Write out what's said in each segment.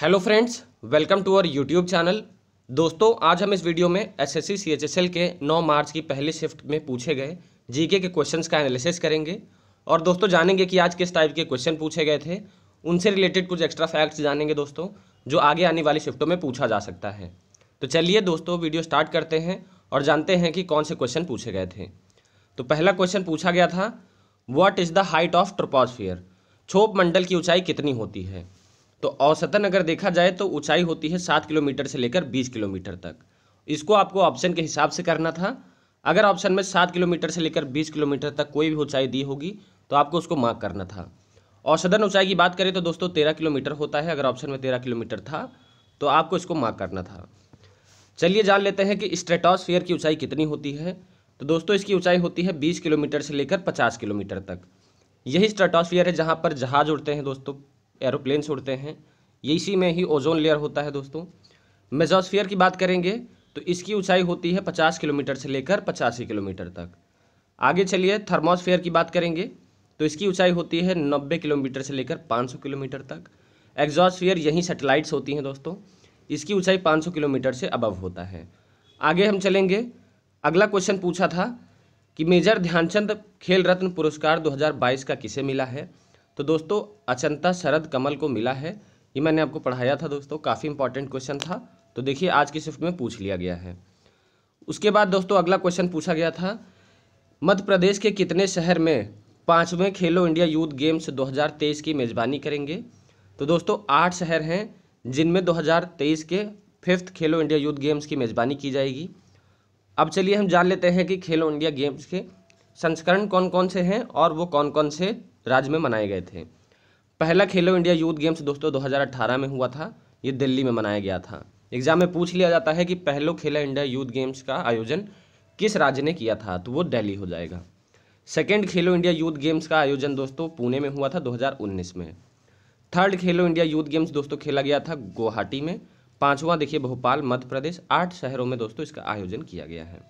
hello friends welcome to our YouTube channel दोस्तों आज हम इस वीडियो में एसएससी सीएचएसएल के 9 मार्च की पहली शिफ्ट में पूछे गए जीके के क्वेश्चंस का एनालिसिस करेंगे और दोस्तों जानेंगे कि आज किस टाइप के क्वेश्चन पूछे गए थे उनसे रिलेटेड कुछ एक्स्ट्रा फैक्ट्स जानेंगे दोस्तों जो आगे आने वाली शिफ्टों में पूछा जा सकता है तो चलिए दोस्तों वीडियो स्टार्ट करते हैं और जानते हैं कि कौन से क्वेश्चन पूछे गए थे तो पहला क्वेश्चन पूछा गया था what is the height of troposphere छोप मंडल की ऊंचाई कितनी होती है तो औसतन अगर देखा जाए तो ऊंचाई होती है सात किलोमीटर से लेकर बीस किलोमीटर तक इसको आपको ऑप्शन के हिसाब से करना था अगर ऑप्शन में सात किलोमीटर से लेकर बीस किलोमीटर तक कोई भी ऊंचाई दी होगी तो आपको उसको मार्क करना था औसतन ऊंचाई की बात करें तो दोस्तों तेरह किलोमीटर होता है अगर ऑप्शन में तेरह किलोमीटर था तो आपको इसको मार्क करना था चलिए जान लेते हैं कि स्ट्रेटोसफियर की ऊंचाई कितनी होती है तो दोस्तों इसकी ऊंचाई होती है 20 किलोमीटर से लेकर 50 किलोमीटर तक यही स्ट्रेटोसफियर है जहाँ पर जहाज़ उड़ते हैं दोस्तों एरोप्लेन उड़ते हैं ये इसी में ही ओजोन लेयर होता है दोस्तों मेजोस्फियर की बात करेंगे तो इसकी ऊंचाई होती है 50 किलोमीटर से लेकर पचासी किलोमीटर तक आगे चलिए थर्मोस्फेयर की बात करेंगे तो इसकी ऊंचाई होती है 90 किलोमीटर से लेकर 500 किलोमीटर तक एग्जॉस्फियर यही सैटेलाइट्स होती हैं दोस्तों इसकी ऊंचाई 500 किलोमीटर से अबव होता है आगे हम चलेंगे अगला क्वेश्चन पूछा था कि मेजर ध्यानचंद खेल रत्न पुरस्कार दो का किसे मिला है तो दोस्तों अचंता शरद कमल को मिला है ये मैंने आपको पढ़ाया था दोस्तों काफ़ी इंपॉर्टेंट क्वेश्चन था तो देखिए आज की शिफ्ट में पूछ लिया गया है उसके बाद दोस्तों अगला क्वेश्चन पूछा गया था मध्य प्रदेश के कितने शहर में पाँचवें खेलो इंडिया यूथ गेम्स 2023 की मेज़बानी करेंगे तो दोस्तों आठ शहर हैं जिनमें 2023 के फिफ्थ खेलो इंडिया यूथ गेम्स की मेज़बानी की जाएगी अब चलिए हम जान लेते हैं कि खेलो इंडिया गेम्स के संस्करण कौन कौन से हैं और वो कौन कौन से राज्य में मनाए गए थे पहला खेलो इंडिया यूथ गेम्स दोस्तों 2018 में हुआ था ये दिल्ली में मनाया गया था एग्जाम में पूछ लिया जाता है कि पहलो खेला इंडिया यूथ गेम्स का आयोजन किस राज्य ने किया था तो वो दिल्ली हो जाएगा सेकेंड खेलो इंडिया यूथ गेम्स का आयोजन दोस्तों पुणे में हुआ था 2019 में थर्ड खेलो इंडिया यूथ गेम्स दोस्तों खेला गया था गुवाहाटी में पांचवा देखिए भोपाल मध्य प्रदेश आठ शहरों में दोस्तों इसका आयोजन किया गया है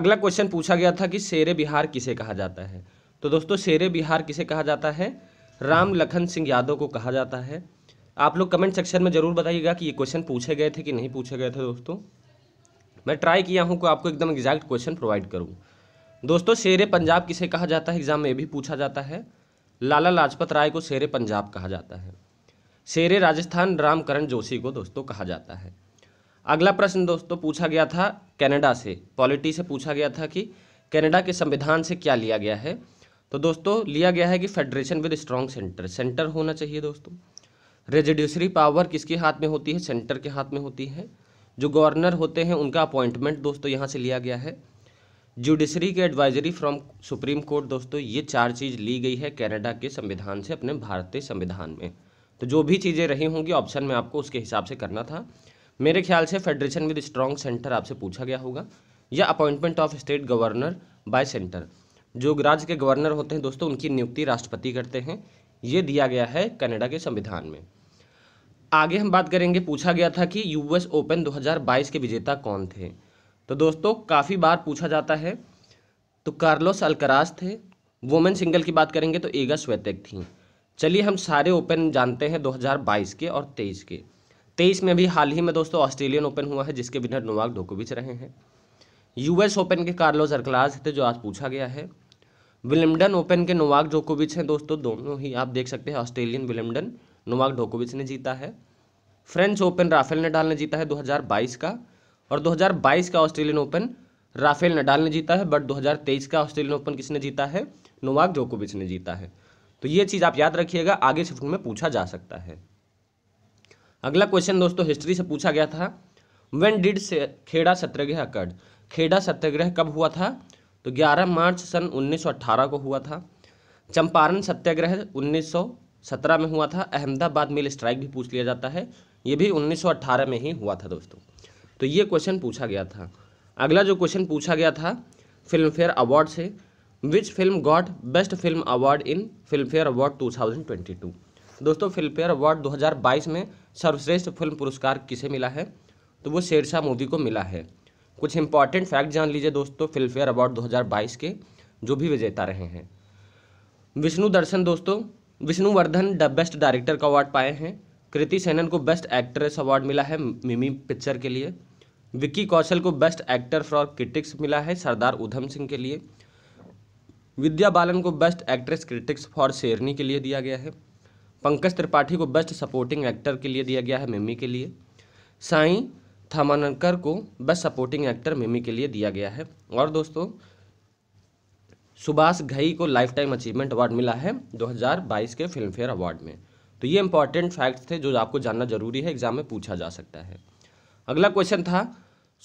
अगला क्वेश्चन पूछा गया था कि शेर बिहार किसे कहा जाता है तो दोस्तों शेर बिहार किसे कहा जाता है राम लखन सिंह यादव को कहा जाता है आप लोग कमेंट सेक्शन में ज़रूर बताइएगा कि ये क्वेश्चन पूछे गए थे कि नहीं पूछे गए थे दोस्तों मैं ट्राई किया हूँ कि आपको एकदम एग्जैक्ट क्वेश्चन प्रोवाइड करूँ दोस्तों शेर पंजाब किसे कहा जाता है एग्ज़ाम में भी पूछा जाता है लाला लाजपत राय को शेर पंजाब कहा जाता है शेर राजस्थान रामकरण जोशी को दोस्तों कहा जाता है अगला प्रश्न दोस्तों पूछा गया था कनाडा से पॉलिटी से पूछा गया था कि कनाडा के संविधान से क्या लिया गया है तो दोस्तों लिया गया है कि federation with strong centre centre होना चाहिए दोस्तों रेजिड्यूसरी पावर किसके हाथ में होती है सेंटर के हाथ में होती है जो गवर्नर होते हैं उनका अपॉइंटमेंट दोस्तों यहाँ से लिया गया है जुडिशरी के एडवाइजरी फ्रॉम सुप्रीम कोर्ट दोस्तों ये चार चीज़ ली गई है कैनेडा के संविधान से अपने भारतीय संविधान में तो जो भी चीज़ें रही होंगी ऑप्शन में आपको उसके हिसाब से करना था मेरे ख्याल से फेडरेशन विद स्ट्रॉन्ग सेंटर आपसे पूछा गया होगा या appointment of state governor by centre जो राज्य के गवर्नर होते हैं दोस्तों उनकी नियुक्ति राष्ट्रपति करते हैं ये दिया गया है कनाडा के संविधान में आगे हम बात करेंगे पूछा गया था कि यूएस ओपन 2022 के विजेता कौन थे तो दोस्तों काफ़ी बार पूछा जाता है तो कार्लोस अलकरास थे वोमेन सिंगल की बात करेंगे तो एगा स्वेतक थी चलिए हम सारे ओपन जानते हैं 2022 के और 23 के 23 में भी हाल ही में दोस्तों ऑस्ट्रेलियन ओपन हुआ है जिसके विनर नोवाक डोकोविच रहे हैं यूएस ओपन के कार्लोस अरकलास थे जो आज पूछा गया है विलिमडन ओपन के नोवाक जोकोविच हैं दोस्तों दोनों ही आप देख सकते हैं ऑस्ट्रेलियन विलिमडन नोवाक डोकोविच ने जीता है फ्रेंच ओपन राफेल नडाल ने जीता है 2022 का और 2022 का ऑस्ट्रेलियन ओपन राफेल नडाल ने जीता है बट 2023 का ऑस्ट्रेलियन ओपन किसने जीता है नोवाक जोकोविच ने जीता है तो ये चीज़ आप याद रखिएगा आगे शिफ्ट में पूछा जा सकता है अगला क्वेश्चन दोस्तों हिस्ट्री से पूछा गया था वेन डिड से खेड़ा सत्रह अकर्ड खेड़ा सत्याग्रह कब हुआ था तो 11 मार्च सन 1918 को हुआ था चंपारण सत्याग्रह 1917 में हुआ था अहमदाबाद मिल स्ट्राइक भी पूछ लिया जाता है ये भी 1918 में ही हुआ था दोस्तों तो ये क्वेश्चन पूछा गया था अगला जो क्वेश्चन पूछा गया था फिल्म फेयर अवार्ड से which film got best film award in Filmfare award two दोस्तों फिल्म फेयर अवार्ड 2022 में सर्वश्रेष्ठ फिल्म पुरस्कार किसे मिला है तो वो शेरशाह मूवी को मिला है कुछ इंपॉर्टेंट फैक्ट जान लीजिए दोस्तों फिल्मफेयर अवार्ड 2022 के जो भी विजेता रहे हैं विष्णु दर्शन दोस्तों विष्णुवर्धन द बेस्ट डायरेक्टर का अवार्ड पाए हैं कृति सेनन को बेस्ट एक्ट्रेस अवार्ड मिला है मिमी पिक्चर के लिए विक्की कौशल को बेस्ट एक्टर फॉर क्रिटिक्स मिला है सरदार उधम सिंह के लिए विद्या बालन को बेस्ट एक्ट्रेस क्रिटिक्स फॉर शेरनी के लिए दिया गया है पंकज त्रिपाठी को बेस्ट सपोर्टिंग एक्टर के लिए दिया गया है मिमी के लिए साई थमानकर को बेस्ट सपोर्टिंग एक्टर मिमी के लिए दिया गया है और दोस्तों सुभाष घई को लाइफ टाइम अचीवमेंट अवार्ड मिला है 2022 के फिल्म फेयर अवार्ड में तो ये इंपॉर्टेंट फैक्ट्स थे जो आपको जानना जरूरी है एग्जाम में पूछा जा सकता है अगला क्वेश्चन था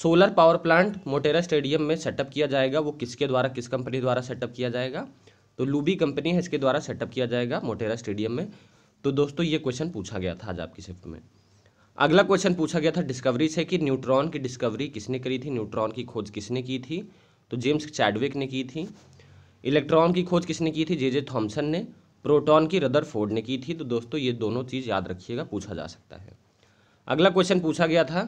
solar power plant Motera stadium में सेटअप किया जाएगा वो किसके द्वारा किस कंपनी द्वारा सेटअप किया जाएगा तो लूबी कंपनी है इसके द्वारा सेटअप किया जाएगा मोटेरा स्टेडियम में तो दोस्तों ये क्वेश्चन पूछा गया था आज आपकी शिफ्ट में अगला क्वेश्चन पूछा गया था डिस्कवरी से कि न्यूट्रॉन की डिस्कवरी किसने करी थी न्यूट्रॉन की खोज किसने की थी तो जेम्स चैडविक ने की थी इलेक्ट्रॉन की खोज किसने की थी जे जे थॉम्सन ने प्रोटॉन की रदर फोर्ड ने की थी तो दोस्तों ये दोनों चीज़ याद रखिएगा पूछा जा सकता है अगला क्वेश्चन पूछा गया था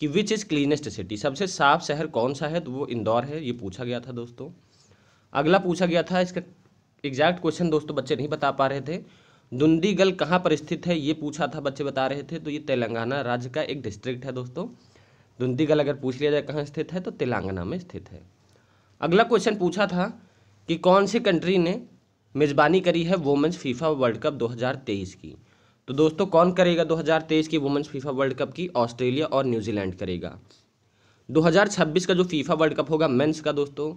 कि विच इज़ क्लीनेस्ट सिटी सबसे साफ शहर कौन सा है तो वो इंदौर है ये पूछा गया था दोस्तों अगला पूछा गया था इसका एग्जैक्ट क्वेश्चन दोस्तों बच्चे नहीं बता पा रहे थे दुंदीगल कहाँ पर स्थित है ये पूछा था बच्चे बता रहे थे तो ये तेलंगाना राज्य का एक डिस्ट्रिक्ट है दोस्तों दुंदीगल अगर पूछ लिया जाए कहाँ स्थित है तो तेलंगाना में स्थित है अगला क्वेश्चन पूछा था कि कौन सी कंट्री ने मेज़बानी करी है वुमेंस फीफा वर्ल्ड कप 2023 की तो दोस्तों कौन करेगा 2023 की वुमेंस फीफा वर्ल्ड कप की ऑस्ट्रेलिया और न्यूजीलैंड करेगा 2026 का जो फीफा वर्ल्ड कप होगा मेंस का दोस्तों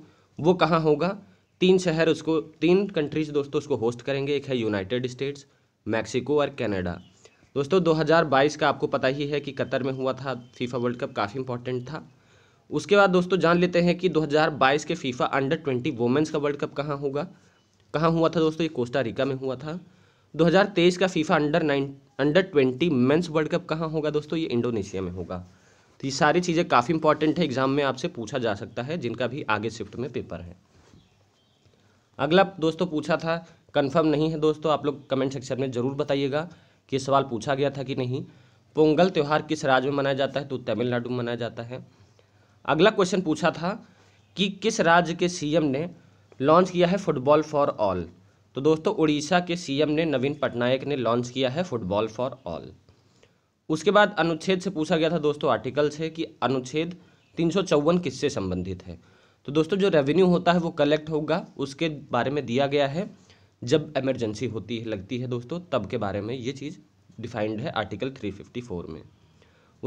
वो कहाँ होगा तीन शहर उसको तीन कंट्रीज दोस्तों उसको होस्ट करेंगे एक है यूनाइटेड स्टेट्स मैक्सिको और कनाडा दोस्तों 2022 का आपको पता ही है कि कतर में हुआ था फीफा वर्ल्ड कप काफ़ी इंपॉर्टेंट था उसके बाद दोस्तों जान लेते हैं कि 2022 के फीफा अंडर 20 वुमेंस का वर्ल्ड कप कहाँ होगा कहाँ हुआ था दोस्तों ये कोस्टा रिका में हुआ था 2023 का FIFA under nine under twenty men's World Cup कहाँ होगा दोस्तों ये इंडोनेशिया में होगा तो ये सारी चीज़ें काफ़ी इंपॉर्टेंट है एग्जाम में आपसे पूछा जा सकता है जिनका भी आगे शिफ्ट में पेपर है अगला दोस्तों पूछा था कंफर्म नहीं है दोस्तों आप लोग कमेंट सेक्शन में ज़रूर बताइएगा कि सवाल पूछा गया था कि नहीं पोंगल त्यौहार किस राज्य में मनाया जाता है तो तमिलनाडु में मनाया जाता है अगला क्वेश्चन पूछा था कि किस राज्य के सीएम ने लॉन्च किया है फुटबॉल फॉर ऑल तो दोस्तों उड़ीसा के सीएम ने नवीन पटनायक ने लॉन्च किया है फुटबॉल फॉर ऑल उसके बाद अनुच्छेद से पूछा गया था दोस्तों आर्टिकल से कि अनुच्छेद तीन किससे संबंधित है तो दोस्तों जो रेवेन्यू होता है वो कलेक्ट होगा उसके बारे में दिया गया है जब एमरजेंसी होती है लगती है दोस्तों तब के बारे में ये चीज़ डिफाइंड है आर्टिकल 354 में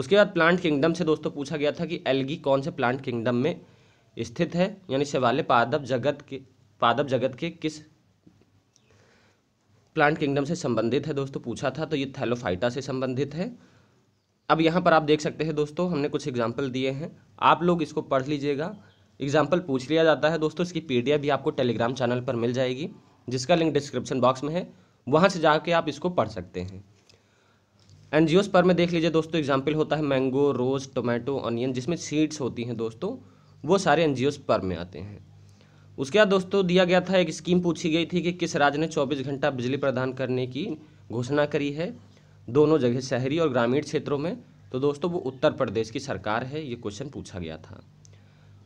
उसके बाद प्लांट किंगडम से दोस्तों पूछा गया था कि एलगी कौन से प्लांट किंगडम में स्थित है यानी शिवालय पादप जगत के पादप जगत के किस प्लांट किंगडम से संबंधित है दोस्तों पूछा था तो ये थैलोफाइटा से संबंधित है अब यहाँ पर आप देख सकते हैं दोस्तों हमने कुछ एग्जाम्पल दिए हैं आप लोग इसको पढ़ लीजिएगा एग्जाम्पल पूछ लिया जाता है दोस्तों इसकी पी भी आपको टेलीग्राम चैनल पर मिल जाएगी जिसका लिंक डिस्क्रिप्शन बॉक्स में है वहाँ से जाके आप इसको पढ़ सकते हैं एन पर में देख लीजिए दोस्तों एग्जाम्पल होता है मैंगो रोज़ टोमेटो ऑनियन जिसमें सीड्स होती हैं दोस्तों वो सारे एन पर में आते हैं उसके बाद दोस्तों दिया गया था एक स्कीम पूछी गई थी कि किस राज्य ने 24 घंटा बिजली प्रदान करने की घोषणा करी है दोनों जगह शहरी और ग्रामीण क्षेत्रों में तो दोस्तों वो उत्तर प्रदेश की सरकार है ये क्वेश्चन पूछा गया था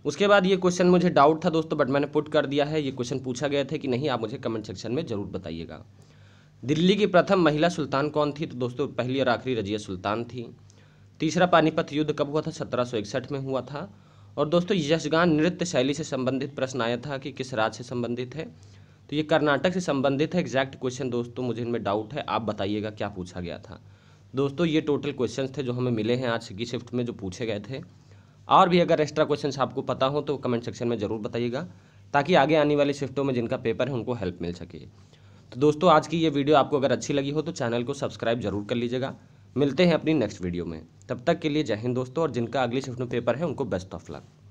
उसके बाद ये क्वेश्चन मुझे डाउट था दोस्तों बट मैंने पुट कर दिया है ये क्वेश्चन पूछा गया था कि नहीं आप मुझे कमेंट सेक्शन में ज़रूर बताइएगा दिल्ली की प्रथम महिला सुल्तान कौन थी तो दोस्तों पहली और आखिरी रजिया सुल्तान थी तीसरा पानीपत युद्ध कब हुआ था सत्रह में हुआ था और दोस्तों यशगान नृत्य शैली से संबंधित प्रश्न आया था कि किस राज्य से संबंधित है तो ये कर्नाटक से संबंधित है एग्जैक्ट क्वेश्चन दोस्तों मुझे इनमें डाउट है आप बताइएगा क्या पूछा गया था दोस्तों ये टोटल क्वेश्चन थे जो हमें मिले हैं आज की शिफ्ट में जो पूछे गए थे और भी अगर एक्स्ट्रा क्वेश्चन आपको पता हो तो कमेंट सेक्शन में ज़रूर बताइएगा ताकि आगे आने वाले शिफ्टों में जिनका पेपर है उनको हेल्प मिल सके तो दोस्तों आज की ये वीडियो आपको अगर अच्छी लगी हो तो चैनल को सब्सक्राइब जरूर कर लीजिएगा मिलते हैं अपनी नेक्स्ट वीडियो में तब तक के लिए जय हिंद दोस्तों और जिनका अगली शिफ्ट में पेपर है उनको बेस्ट ऑफ लक